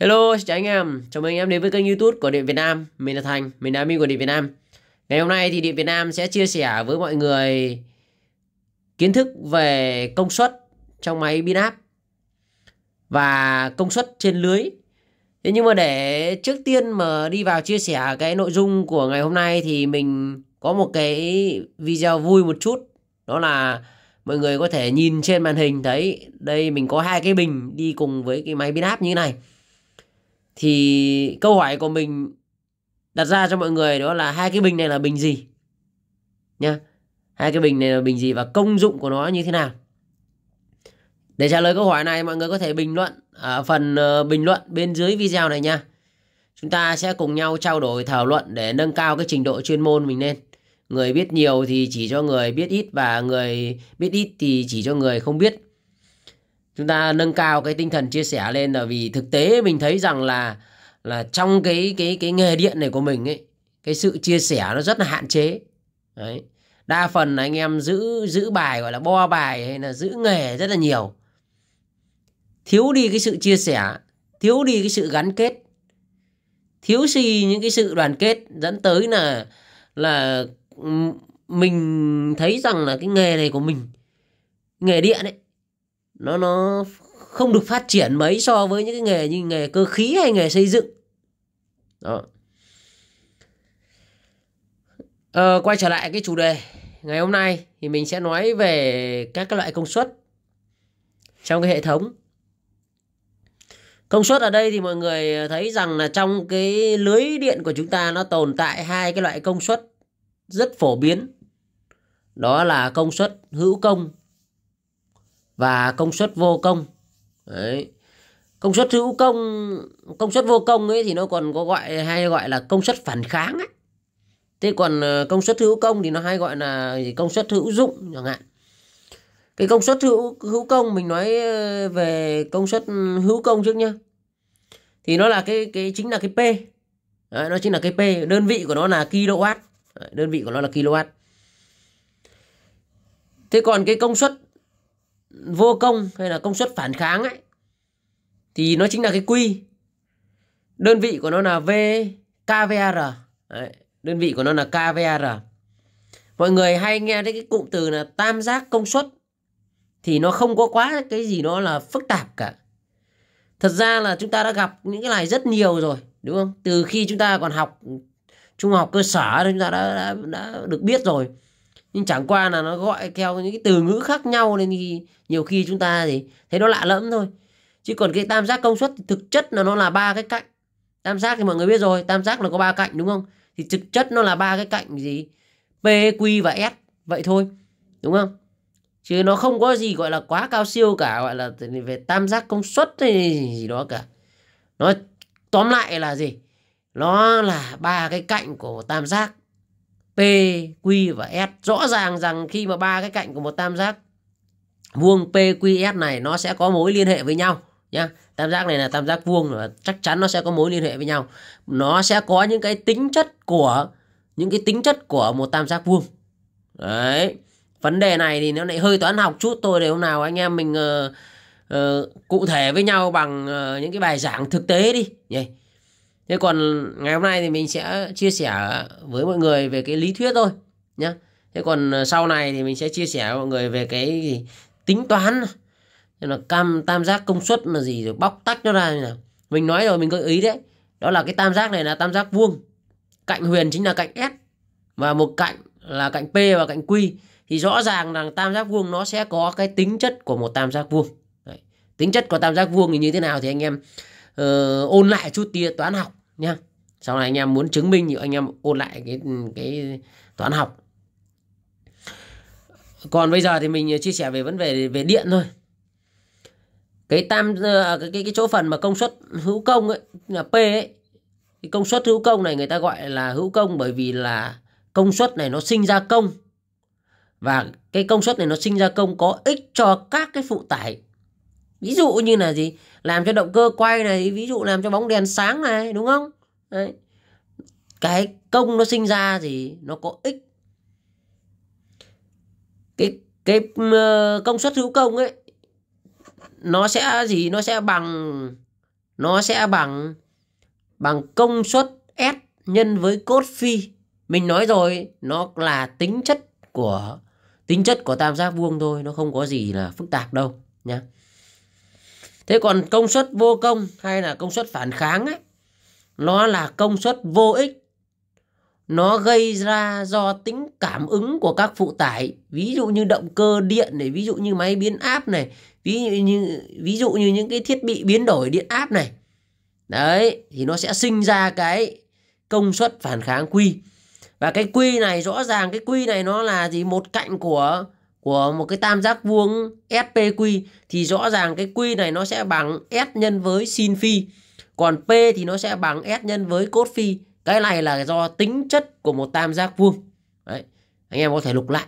Hello, xin chào anh em. Chào mừng anh em đến với kênh YouTube của Điện Việt Nam. Mình là Thành, mình là admin của Điện Việt Nam. Ngày hôm nay thì Điện Việt Nam sẽ chia sẻ với mọi người kiến thức về công suất trong máy áp và công suất trên lưới. Thế nhưng mà để trước tiên mà đi vào chia sẻ cái nội dung của ngày hôm nay thì mình có một cái video vui một chút. Đó là mọi người có thể nhìn trên màn hình thấy đây mình có hai cái bình đi cùng với cái máy áp như thế này thì câu hỏi của mình đặt ra cho mọi người đó là hai cái bình này là bình gì nha hai cái bình này là bình gì và công dụng của nó như thế nào để trả lời câu hỏi này mọi người có thể bình luận ở phần ờ, bình luận bên dưới video này nha chúng ta sẽ cùng nhau trao đổi thảo luận để nâng cao cái trình độ chuyên môn mình lên người biết nhiều thì chỉ cho người biết ít và người biết ít thì chỉ cho người không biết chúng ta nâng cao cái tinh thần chia sẻ lên là vì thực tế mình thấy rằng là là trong cái cái cái nghề điện này của mình ấy cái sự chia sẻ nó rất là hạn chế đấy đa phần là anh em giữ giữ bài gọi là bo bài hay là giữ nghề rất là nhiều thiếu đi cái sự chia sẻ thiếu đi cái sự gắn kết thiếu gì những cái sự đoàn kết dẫn tới là là ừ, mình thấy rằng là cái nghề này của mình nghề điện ấy nó nó không được phát triển mấy so với những cái nghề như nghề cơ khí hay nghề xây dựng đó à, quay trở lại cái chủ đề ngày hôm nay thì mình sẽ nói về các cái loại công suất trong cái hệ thống công suất ở đây thì mọi người thấy rằng là trong cái lưới điện của chúng ta nó tồn tại hai cái loại công suất rất phổ biến đó là công suất hữu công và công suất vô công đấy công suất hữu công công suất vô công ấy thì nó còn có gọi hay gọi là công suất phản kháng ấy. thế còn ờ, công suất hữu công thì nó hay gọi là công suất hữu dụng chẳng hạn cái công suất hữu hữu công mình nói ờ, về công suất hữu công trước nhá thì nó là cái cái chính là cái p Đấy, nó chính là cái p đơn vị của nó là kilowatt Đấy, đơn vị của nó là kilowatt thế còn cái công suất vô công hay là công suất phản kháng ấy thì nó chính là cái quy đơn vị của nó là v kvr Đấy, đơn vị của nó là kvr mọi người hay nghe đến cái cụm từ là tam giác công suất thì nó không có quá cái gì nó là phức tạp cả thật ra là chúng ta đã gặp những cái này rất nhiều rồi đúng không từ khi chúng ta còn học trung học cơ sở chúng ta đã, đã, đã được biết rồi nhưng chẳng qua là nó gọi theo những cái từ ngữ khác nhau nên khi, nhiều khi chúng ta thì thấy nó lạ lẫm thôi chứ còn cái tam giác công suất thì thực chất là nó là ba cái cạnh tam giác thì mọi người biết rồi tam giác là có ba cạnh đúng không thì thực chất nó là ba cái cạnh gì p q và s vậy thôi đúng không chứ nó không có gì gọi là quá cao siêu cả gọi là về tam giác công suất hay gì đó cả nó tóm lại là gì nó là ba cái cạnh của tam giác Q và S. Rõ ràng rằng khi mà ba cái cạnh của một tam giác vuông PQS này nó sẽ có mối liên hệ với nhau nhá. Tam giác này là tam giác vuông và chắc chắn nó sẽ có mối liên hệ với nhau. Nó sẽ có những cái tính chất của những cái tính chất của một tam giác vuông. Đấy. Vấn đề này thì nó lại hơi toán học chút thôi để hôm nào anh em mình uh, uh, cụ thể với nhau bằng uh, những cái bài giảng thực tế đi nhỉ thế còn ngày hôm nay thì mình sẽ chia sẻ với mọi người về cái lý thuyết thôi nhé thế còn ờ, sau này thì mình sẽ chia sẻ với mọi người về cái gì tính toán là cam tam giác công suất là gì rồi bóc tách nó ra như nào mình nói rồi mình gợi ý đấy đó là cái tam giác này là tam giác vuông cạnh huyền chính là cạnh s và một cạnh là cạnh p và cạnh q thì rõ ràng rằng tam giác vuông nó sẽ có cái tính chất của một tam giác vuông đấy. tính chất của tam giác vuông thì như thế nào thì anh em uh, ôn lại chút tia toán học nhá sau này anh em muốn chứng minh thì anh em ôn lại cái cái toán học còn bây giờ thì mình chia sẻ về vấn đề về điện thôi cái tam ờ, cái cái, cái chỗ phần mà công suất hữu công ấy là p ấy cái công suất hữu công này người ta gọi là hữu công bởi vì là công suất này nó sinh ra công và cái công suất này nó sinh ra công có ích cho các cái phụ tải ví dụ như là gì làm cho động cơ quay này ví dụ làm cho bóng đèn sáng này đúng không Đấy. cái công nó sinh ra thì nó có ích cái cái ờ, công suất hữu công ấy nó sẽ gì nó sẽ bằng nó sẽ bằng bằng công suất s nhân với cốt phi mình nói rồi nó là tính chất của tính chất của tam giác vuông thôi nó không có gì là phức tạp đâu nhé thế còn công suất vô công hay là công suất phản kháng ấy nó là công suất vô ích nó gây ra do tính cảm ứng của các phụ tải ví dụ như động cơ điện này ví dụ như máy biến áp này ví dụ như ví dụ như những cái thiết bị biến đổi điện áp này đấy thì nó sẽ sinh ra cái công suất phản kháng quy và cái quy này rõ ràng cái quy này nó là gì một cạnh của của một cái tam giác vuông SPQ thì rõ ràng cái Q này nó sẽ bằng S nhân với sin phi. Còn P thì nó sẽ bằng S nhân với cos phi. Cái này là do tính chất của một tam giác vuông. Đấy. Anh em có thể lục lại.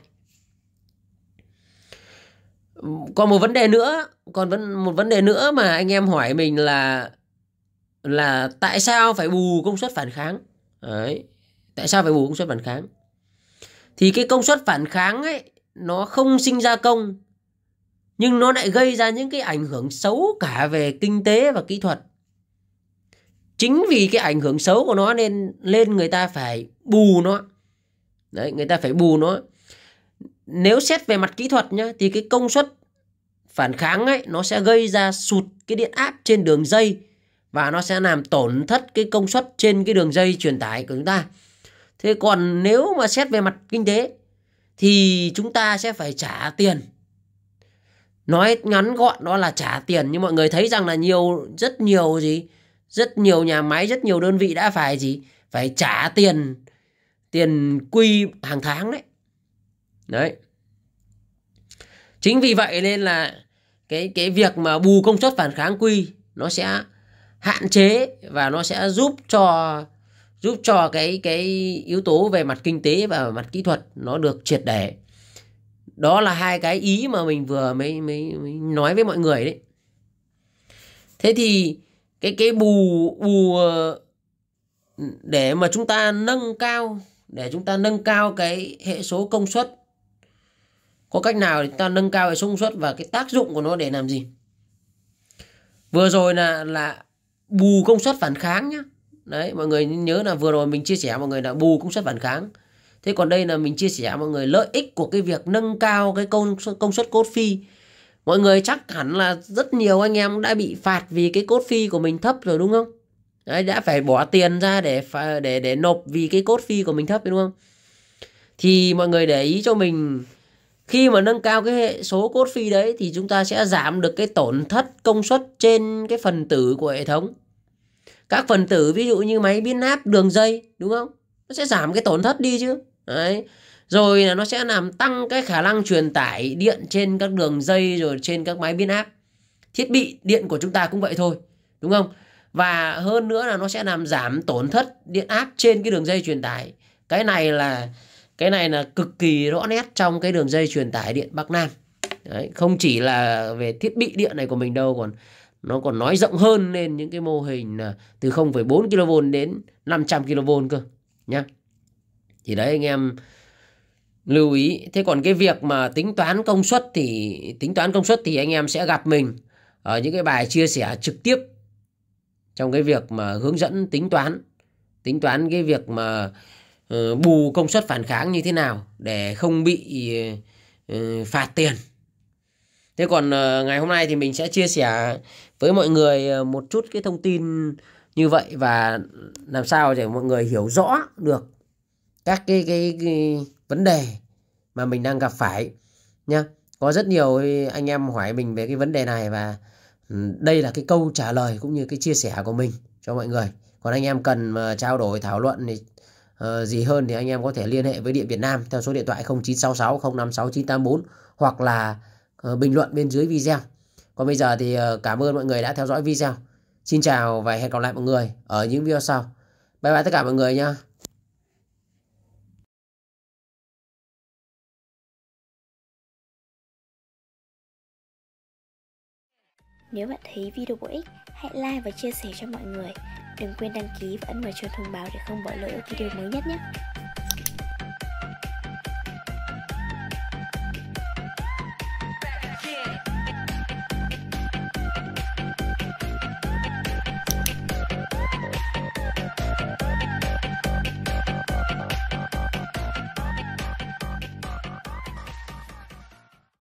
Còn một vấn đề nữa, còn vấn một vấn đề nữa mà anh em hỏi mình là là tại sao phải bù công suất phản kháng? Đấy. Tại sao phải bù công suất phản kháng? Thì cái công suất phản kháng ấy nó không sinh ra công nhưng nó lại gây ra những cái ảnh hưởng xấu cả về kinh tế và kỹ thuật chính vì cái ảnh hưởng xấu của nó nên lên người ta phải bù nó đấy người ta phải bù nó nếu xét về mặt kỹ thuật nhá thì cái công suất phản kháng ấy nó sẽ gây ra sụt cái điện áp trên đường dây và nó sẽ làm tổn thất cái công suất trên cái đường dây truyền tải của chúng ta thế còn nếu mà xét về mặt kinh tế thì chúng ta sẽ phải trả tiền nói ngắn gọn đó là trả tiền nhưng mọi người thấy rằng là nhiều rất nhiều gì rất nhiều nhà máy rất nhiều đơn vị đã phải gì phải trả tiền tiền quy hàng tháng đấy đấy chính vì vậy nên là cái cái việc mà bù công suất phản kháng quy nó sẽ hạn chế và nó sẽ giúp cho giúp cho cái cái yếu tố về mặt kinh tế và mặt kỹ thuật nó được triệt để đó là hai cái ý mà mình vừa mới, mới, mới nói với mọi người đấy thế thì cái cái bù bù để mà chúng ta nâng cao để chúng ta nâng cao cái hệ số công suất có cách nào để chúng ta nâng cao hệ công suất và cái tác dụng của nó để làm gì vừa rồi là là bù công suất phản kháng nhé đấy mọi người nhớ là vừa rồi mình chia sẻ mọi người là bù công suất phản kháng thế còn đây là mình chia sẻ mọi người lợi ích của cái việc nâng cao cái công công suất cốt phi mọi người chắc hẳn là rất nhiều anh em đã bị phạt vì cái cốt phi của mình thấp rồi đúng không đấy, đã phải bỏ tiền ra để để để nộp vì cái cốt phi của mình thấp đúng không thì mọi người để ý cho mình khi mà nâng cao cái hệ số cốt phi đấy thì chúng ta sẽ giảm được cái tổn thất công suất trên cái phần tử của hệ thống các phần tử ví dụ như máy biến áp đường dây đúng không nó sẽ giảm cái tổn thất đi chứ đấy rồi là nó sẽ làm tăng cái khả năng truyền tải điện trên các đường dây rồi trên các máy biến áp thiết bị điện của chúng ta cũng vậy thôi đúng không và hơn nữa là nó sẽ làm giảm tổn thất điện áp trên cái đường dây truyền tải cái này là cái này là cực kỳ rõ nét trong cái đường dây truyền tải điện Bắc Nam Đấy, không chỉ là về thiết bị điện này của mình đâu còn nó còn nói rộng hơn lên những cái mô hình là từ 0,4 kV đến 500 kV cơ nhá. Thì đấy anh em lưu ý. Thế còn cái việc mà tính toán công suất thì tính toán công suất thì anh em sẽ gặp mình ở những cái bài chia sẻ trực tiếp trong cái việc mà hướng dẫn tính toán, tính toán cái việc mà ờ, bù công suất phản kháng như thế nào để không bị ờ, phạt tiền Thế còn ờ, ngày hôm nay thì mình sẽ chia sẻ với mọi người ờ, một chút cái thông tin như vậy và làm sao để mọi người hiểu rõ được các cái cái, cái vấn đề mà mình đang gặp phải nhá. Có rất nhiều anh em hỏi mình về cái vấn đề này và ừ, đây là cái câu trả lời cũng như cái chia sẻ của mình cho mọi người. Còn anh em cần mà ờ, trao đổi thảo luận thì uh, gì hơn thì anh em có thể liên hệ với Điện Việt Nam theo số điện thoại 0966 056984 hoặc là Ờ, bình luận bên dưới video. Còn bây giờ thì ờ, cảm ơn mọi người đã theo dõi video. Xin chào và hẹn gặp lại mọi người ở những video sau. Bye bye tất cả mọi người nha Nếu bạn thấy video bổ ích, hãy like và chia sẻ cho mọi người. Đừng quên đăng ký và ấn vào chuông thông báo để không bỏ lỡ video mới nhất nhé.